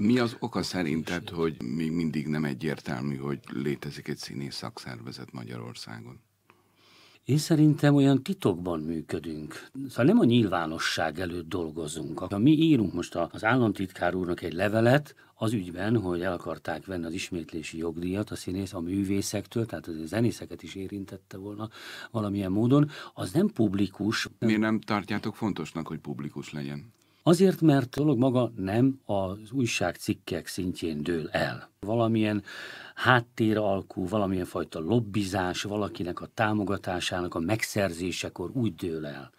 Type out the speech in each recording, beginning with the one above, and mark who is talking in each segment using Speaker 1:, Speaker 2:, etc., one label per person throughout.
Speaker 1: Mi az oka szerinted, hogy még mindig nem egyértelmű, hogy létezik egy színész szakszervezet Magyarországon? Én szerintem olyan titokban működünk. Szóval nem a nyilvánosság előtt dolgozunk.
Speaker 2: Ha mi írunk most az államtitkár úrnak egy levelet, az ügyben, hogy el akarták venni az ismétlési jogdíjat a színész a művészektől, tehát az zenészeket is érintette volna valamilyen módon, az nem publikus. Miért nem tartjátok fontosnak, hogy publikus legyen? Azért, mert dolog maga nem az újságcikkek szintjén dől el. Valamilyen háttéralkú, valamilyen fajta lobbizás valakinek a támogatásának
Speaker 1: a megszerzésekor úgy dől el,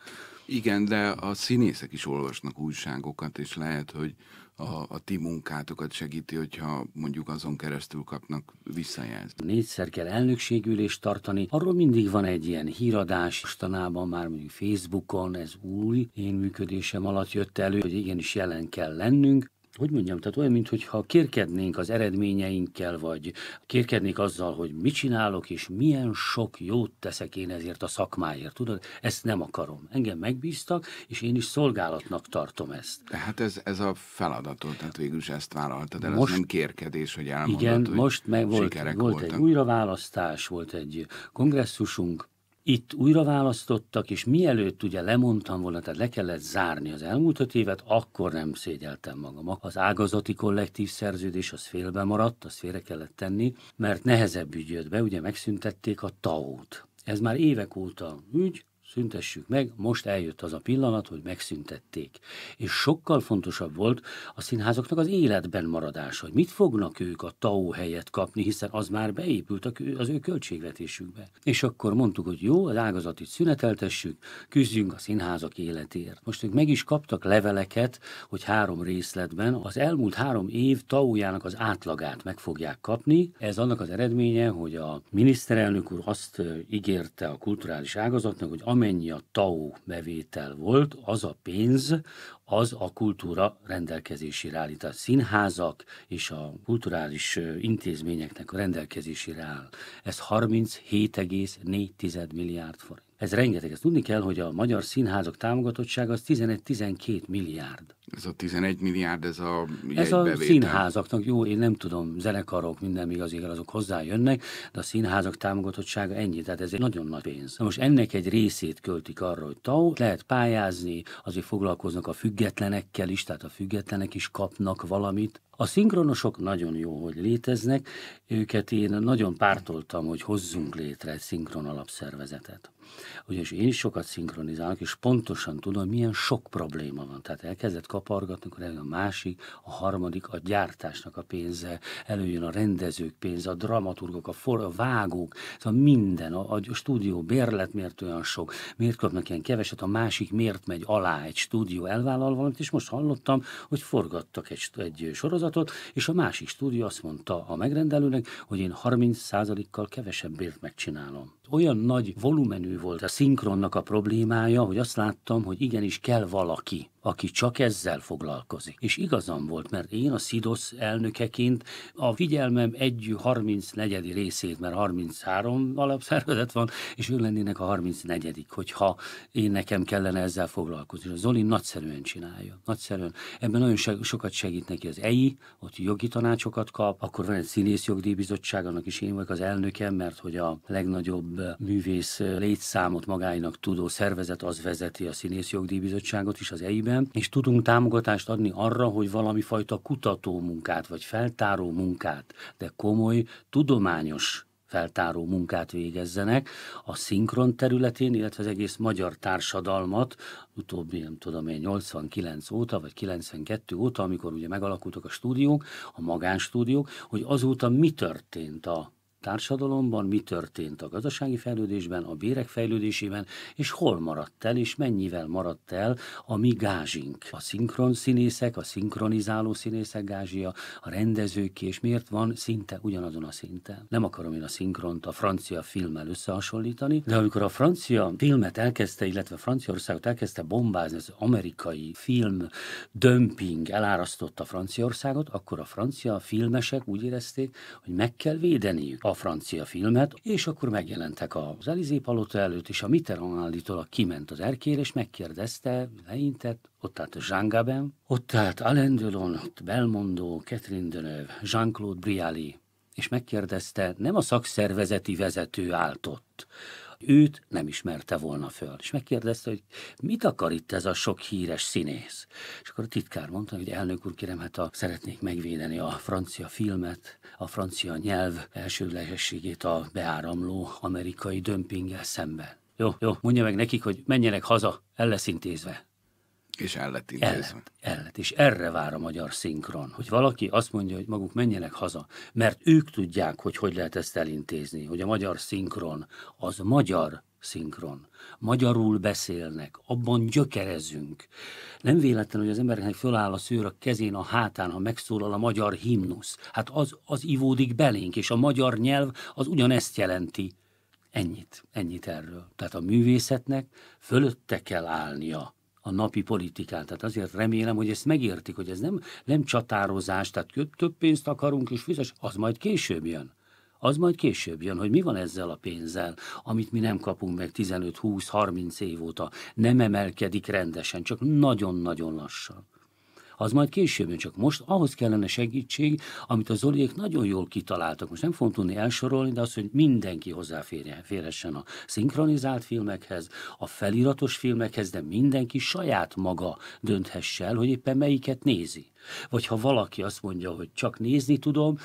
Speaker 1: igen, de a színészek is olvasnak újságokat, és lehet, hogy a, a ti munkátokat segíti, hogyha mondjuk azon keresztül kapnak visszajelzést. Négyszer kell elnökségülést tartani, arról mindig van egy ilyen
Speaker 2: híradás, mostanában már mondjuk Facebookon, ez új én működésem alatt jött elő, hogy igenis jelen kell lennünk, hogy mondjam, tehát olyan, mintha kérkednénk az eredményeinkkel, vagy kérkednék azzal, hogy mit csinálok, és milyen sok jót teszek én ezért
Speaker 1: a szakmáért, tudod? Ezt nem akarom. Engem megbíztak, és én is szolgálatnak tartom ezt. De hát ez, ez a feladatod, tehát végül is ezt vállaltad el, most, ez nem kérkedés, hogy elmondod, Igen, hogy most meg volt, volt egy újraválasztás, volt egy kongresszusunk,
Speaker 2: itt újra választottak, és mielőtt ugye lemondtam volna, tehát le kellett zárni az elmúlt öt évet, akkor nem szégyeltem magam. Az ágazati kollektív szerződés az félbe maradt, azt félre kellett tenni, mert nehezebb ügy jött be, ugye megszüntették a tau t Ez már évek óta ügy, szüntessük meg, most eljött az a pillanat, hogy megszüntették. És sokkal fontosabb volt a színházaknak az életben maradása, hogy mit fognak ők a TAO helyet kapni, hiszen az már beépült az ő költségvetésükbe. És akkor mondtuk, hogy jó, az ágazatit szüneteltessük, küzdjünk a színházak életért. Most ők meg is kaptak leveleket, hogy három részletben az elmúlt három év TAO-jának az átlagát meg fogják kapni. Ez annak az eredménye, hogy a miniszterelnök úr azt ígérte a kulturális ágazatnak, hogy ami amennyi a TAO bevétel volt, az a pénz, az a kultúra rendelkezésére állít. A színházak és a kulturális intézményeknek a rendelkezésére áll. Ez 37,4 milliárd forint. Ez rengeteg. Ezt tudni kell, hogy a magyar színházak támogatottsága az 11-12 milliárd.
Speaker 1: Ez a 11 milliárd, ez a Ez a színházaknak,
Speaker 2: jó, én nem tudom, zenekarok, minden még az azok hozzájönnek, de a színházak támogatottsága ennyi, tehát ez egy nagyon nagy pénz. Na most ennek egy részét költik arra, hogy tau, lehet pályázni, azért foglalkoznak a függetlenekkel is, tehát a függetlenek is kapnak valamit. A szinkronosok nagyon jó, hogy léteznek, őket én nagyon pártoltam, hogy hozzunk létre egy szinkron alapszervezetet ugyanis én is sokat szinkronizálok, és pontosan tudom, milyen sok probléma van. Tehát elkezdett kapargatni, akkor eljön a másik, a harmadik, a gyártásnak a pénze, előjön a rendezők pénze, a dramaturgok, a, for, a vágók, szóval minden, a, a stúdió bérlet miért olyan sok, miért kapnak ilyen keveset, a másik miért megy alá egy stúdió, elvállal valamit, és most hallottam, hogy forgattak egy, egy sorozatot, és a másik stúdió azt mondta a megrendelőnek, hogy én 30%-kal kevesebb bért megcsinálom olyan nagy volumenű volt a szinkronnak a problémája, hogy azt láttam, hogy igenis kell valaki, aki csak ezzel foglalkozik. És igazam volt, mert én a SZIDOSZ elnökeként a figyelmem egy 34. részét, mert 33 alapszervezet van, és ő lennének a 34. hogyha én nekem kellene ezzel foglalkozni. A Zoli nagyszerűen csinálja, nagyszerűen. Ebben nagyon sokat segít neki az EI, ott jogi tanácsokat kap, akkor van egy színész jogdíjbizottság, annak is én vagyok az elnökem, mert hogy a legnagyobb művész létszámot magáinak tudó szervezet az vezeti a Színész Jogdíjbizottságot is az EI-ben, és tudunk támogatást adni arra, hogy valami fajta kutató munkát, vagy feltáró munkát, de komoly, tudományos feltáró munkát végezzenek a szinkron területén, illetve az egész magyar társadalmat, utóbbi, nem tudom én, 89 óta, vagy 92 óta, amikor ugye megalakultak a stúdiók, a magánstúdiók, hogy azóta mi történt a társadalomban, mi történt a gazdasági fejlődésben, a bérek fejlődésében, és hol maradt el, és mennyivel maradt el a mi gázsink. A szinkron színészek, a szinkronizáló színészek gázsia, a rendezők és miért van szinte ugyanazon a szinten. Nem akarom én a szinkront a francia filmmel összehasonlítani, de amikor a francia filmet elkezdte, illetve Franciaországot elkezdte bombázni, az amerikai film dömping elárasztotta Franciaországot, akkor a francia filmesek úgy érezték, hogy meg kell védeniük a francia filmet, és akkor megjelentek az Elizé palota előtt, és a Mitterrand állítólag kiment az erkér, és megkérdezte, leintett, ott állt Jean Gabin, ott állt Alain Delon, ott Belmondo, Catherine Deneuve, Jean-Claude Brialy, és megkérdezte, nem a szakszervezeti vezető állt ott, Őt nem ismerte volna föl. És megkérdezte, hogy mit akar itt ez a sok híres színész? És akkor a titkár mondta, hogy elnök úr, kérem, hát a, szeretnék megvédeni a francia filmet, a francia nyelv elsődlegességét a beáramló amerikai dömpinggel szemben. Jó, jó, mondja meg nekik, hogy menjenek haza, el lesz intézve és el lett intézve. El, el lett, és erre vár a magyar szinkron, hogy valaki azt mondja, hogy maguk menjenek haza, mert ők tudják, hogy hogy lehet ezt elintézni, hogy a magyar szinkron az magyar szinkron. Magyarul beszélnek, abban gyökerezünk. Nem véletlen, hogy az embereknek föláll a szőr a kezén, a hátán, ha megszólal a magyar himnusz. Hát az, az ivódik belénk, és a magyar nyelv az ugyanezt jelenti. Ennyit, ennyit erről. Tehát a művészetnek fölötte kell állnia a napi politikát. Tehát azért remélem, hogy ezt megértik, hogy ez nem, nem csatározás, tehát több pénzt akarunk és fizes, az majd később jön az majd később jön, hogy mi van ezzel a pénzzel, amit mi nem kapunk meg 15, 20, 30 év óta. Nem emelkedik rendesen, csak nagyon-nagyon lassan az majd később jön, csak most ahhoz kellene segítség, amit az Zoliék nagyon jól kitaláltak. Most nem fogom tudni elsorolni, de az, hogy mindenki hozzáférhessen a szinkronizált filmekhez, a feliratos filmekhez, de mindenki saját maga dönthesse el, hogy éppen melyiket nézi. Vagy ha valaki azt mondja, hogy csak nézni tudom,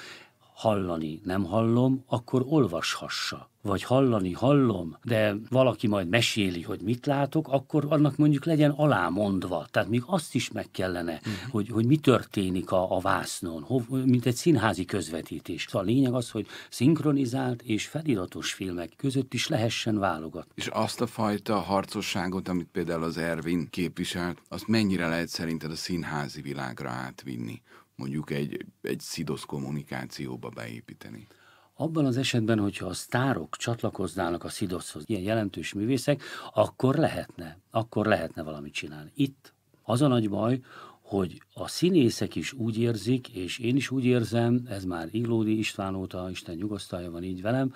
Speaker 2: hallani nem hallom, akkor olvashassa. Vagy hallani hallom, de valaki majd meséli, hogy mit látok, akkor annak mondjuk legyen alámondva. Tehát még azt is meg kellene, Uh-huh. hogy, hogy mi történik a, a vásznon, hov, mint egy színházi közvetítés. Szóval a
Speaker 1: lényeg az, hogy szinkronizált és feliratos filmek között is lehessen válogatni. És azt a fajta harcosságot, amit például az Ervin képviselt, azt mennyire lehet szerinted a színházi világra átvinni? mondjuk egy, egy szidosz kommunikációba beépíteni? Abban az esetben, hogyha a sztárok csatlakoznának a szidoszhoz, ilyen jelentős
Speaker 2: művészek, akkor lehetne, akkor lehetne valamit csinálni. Itt az a nagy baj, hogy a színészek is úgy érzik, és én is úgy érzem, ez már Iglódi István óta, Isten nyugosztalja van így velem,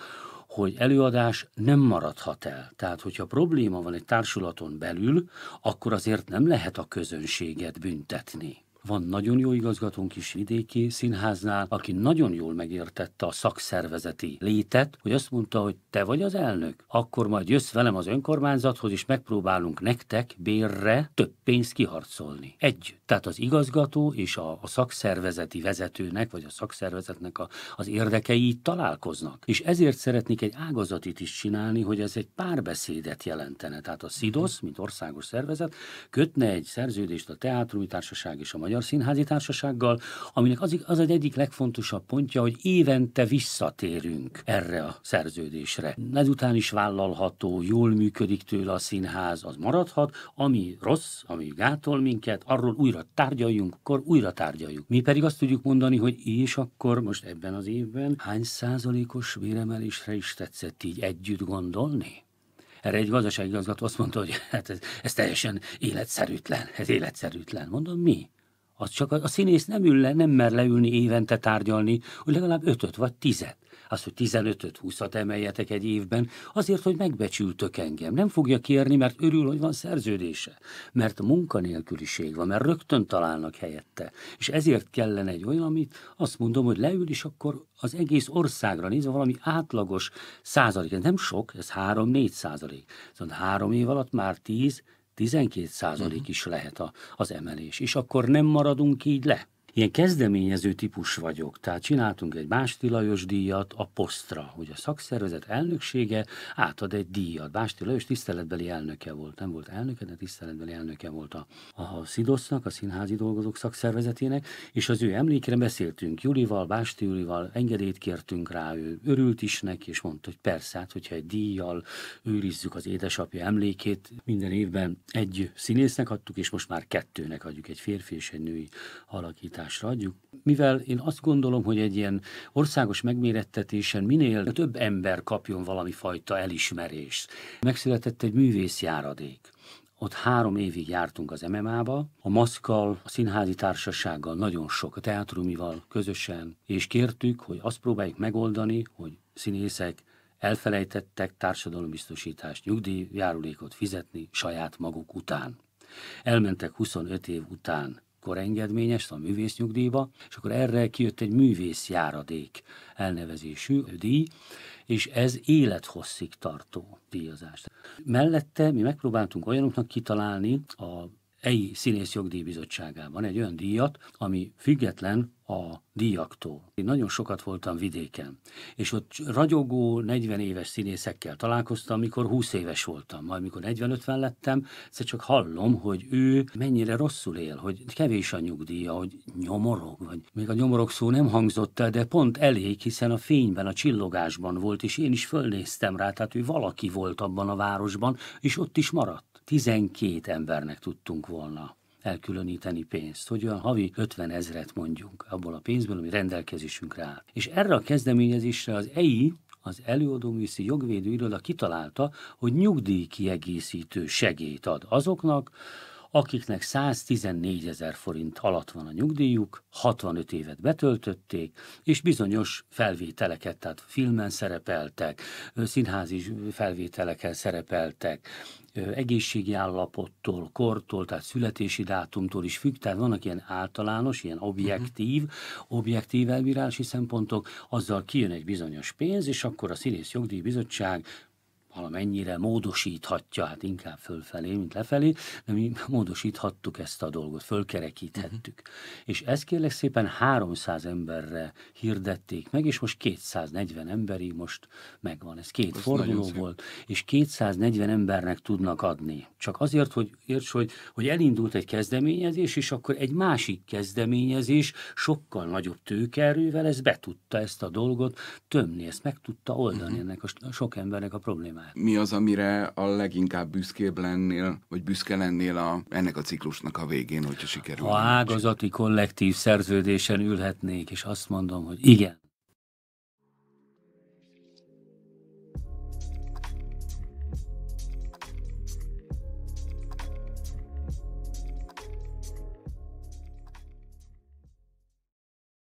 Speaker 2: hogy előadás nem maradhat el. Tehát, hogyha probléma van egy társulaton belül, akkor azért nem lehet a közönséget büntetni. Van nagyon jó igazgatónk is vidéki színháznál, aki nagyon jól megértette a szakszervezeti létet, hogy azt mondta, hogy te vagy az elnök, akkor majd jössz velem az önkormányzathoz, és megpróbálunk nektek bérre több pénzt kiharcolni. Együtt. Tehát az igazgató és a, a szakszervezeti vezetőnek, vagy a szakszervezetnek a, az érdekei találkoznak. És ezért szeretnék egy ágazatit is csinálni, hogy ez egy párbeszédet jelentene. Tehát a SZIDOSZ, mint országos szervezet, kötne egy szerződést a Teátrumi Társaság és a Magyar Színházi Társasággal, aminek az, az egy egyik legfontosabb pontja, hogy évente visszatérünk erre a szerződésre. Ezután is vállalható, jól működik tőle a színház, az maradhat, ami rossz, ami gátol minket, arról újra újra tárgyaljunk, akkor újra tárgyaljuk. Mi pedig azt tudjuk mondani, hogy és akkor most ebben az évben hány százalékos véremelésre is tetszett így együtt gondolni? Erre egy igazgató azt mondta, hogy hát ez, ez teljesen életszerűtlen, ez életszerűtlen. Mondom, mi? Az csak a, a színész nem ül le, nem mer leülni évente tárgyalni, hogy legalább ötöt vagy tizet az, hogy 15-öt, 20-at emeljetek egy évben, azért, hogy megbecsültök engem. Nem fogja kérni, mert örül, hogy van szerződése, mert munkanélküliség van, mert rögtön találnak helyette. És ezért kellene egy olyan, amit azt mondom, hogy leül, és akkor az egész országra nézve valami átlagos százalék, ez nem sok, ez 3-4 százalék. Szóval három év alatt már 10, 12 százalék uh-huh. is lehet a, az emelés, és akkor nem maradunk így le ilyen kezdeményező típus vagyok, tehát csináltunk egy Básti Lajos díjat a posztra, hogy a szakszervezet elnöksége átad egy díjat. Básti Lajos tiszteletbeli elnöke volt, nem volt elnöke, de tiszteletbeli elnöke volt a, a Szidosznak, a Színházi Dolgozók Szakszervezetének, és az ő emlékre beszéltünk Julival, Básti Julival, engedélyt kértünk rá, ő örült is neki, és mondta, hogy persze, hát, hogyha egy díjjal őrizzük az édesapja emlékét, minden évben egy színésznek adtuk, és most már kettőnek adjuk, egy férfi és egy női alakítás megoldásra adjuk. Mivel én azt gondolom, hogy egy ilyen országos megmérettetésen minél több ember kapjon valami fajta elismerést. Megszületett egy művészjáradék. Ott három évig jártunk az MMA-ba, a maszkal, a színházi társasággal, nagyon sok, a teátrumival közösen, és kértük, hogy azt próbáljuk megoldani, hogy színészek elfelejtettek társadalombiztosítást, nyugdíjjárulékot fizetni saját maguk után. Elmentek 25 év után akkor engedményes, a művész nyugdíjba, és akkor erre kijött egy művész járadék elnevezésű díj, és ez élethosszig tartó díjazás. Mellette mi megpróbáltunk olyanoknak kitalálni a EI Színész Jogdíjbizottságában egy olyan díjat, ami független a díjaktól. Én nagyon sokat voltam vidéken, és ott ragyogó 40 éves színészekkel találkoztam, amikor 20 éves voltam, majd mikor 40-50 lettem, egyszer csak hallom, hogy ő mennyire rosszul él, hogy kevés a nyugdíja, hogy nyomorog, vagy még a nyomorog szó nem hangzott el, de pont elég, hiszen a fényben, a csillogásban volt, és én is fölnéztem rá, tehát ő valaki volt abban a városban, és ott is maradt. 12 embernek tudtunk volna elkülöníteni pénzt, hogy olyan havi 50 ezret mondjunk abból a pénzből, ami rendelkezésünkre áll. És erre a kezdeményezésre az EI, az előadóműszi jogvédő iroda kitalálta, hogy nyugdíjkiegészítő segélyt ad azoknak, akiknek 114 ezer forint alatt van a nyugdíjuk, 65 évet betöltötték, és bizonyos felvételeket, tehát filmen szerepeltek, színházi felvételeken szerepeltek, egészségi állapottól, kortól, tehát születési dátumtól is függ, tehát vannak ilyen általános, ilyen mhm. objektív, uh-huh. objektív elbírási szempontok, azzal kijön egy bizonyos pénz, és akkor a Színész Jogdíjbizottság valamennyire módosíthatja, hát inkább fölfelé, mint lefelé, de mi módosíthattuk ezt a dolgot, fölkerekíthettük. Uh-huh. És ezt kérlek szépen 300 emberre hirdették meg, és most 240 emberi most megvan. Ez két Ez forduló volt, és 240 embernek tudnak adni. Csak azért, hogy érts, hogy, hogy elindult egy kezdeményezés, és akkor egy másik kezdeményezés sokkal nagyobb tőkerővel ez be tudta ezt a dolgot tömni, ezt meg tudta oldani uh-huh. ennek a sok embernek a problémát témát.
Speaker 1: Mi az, amire a leginkább büszkébb lennél, vagy büszke lennél a, ennek a ciklusnak a végén, hogyha sikerül? Ha
Speaker 2: ágazati kollektív szerződésen ülhetnék, és azt mondom, hogy
Speaker 1: igen,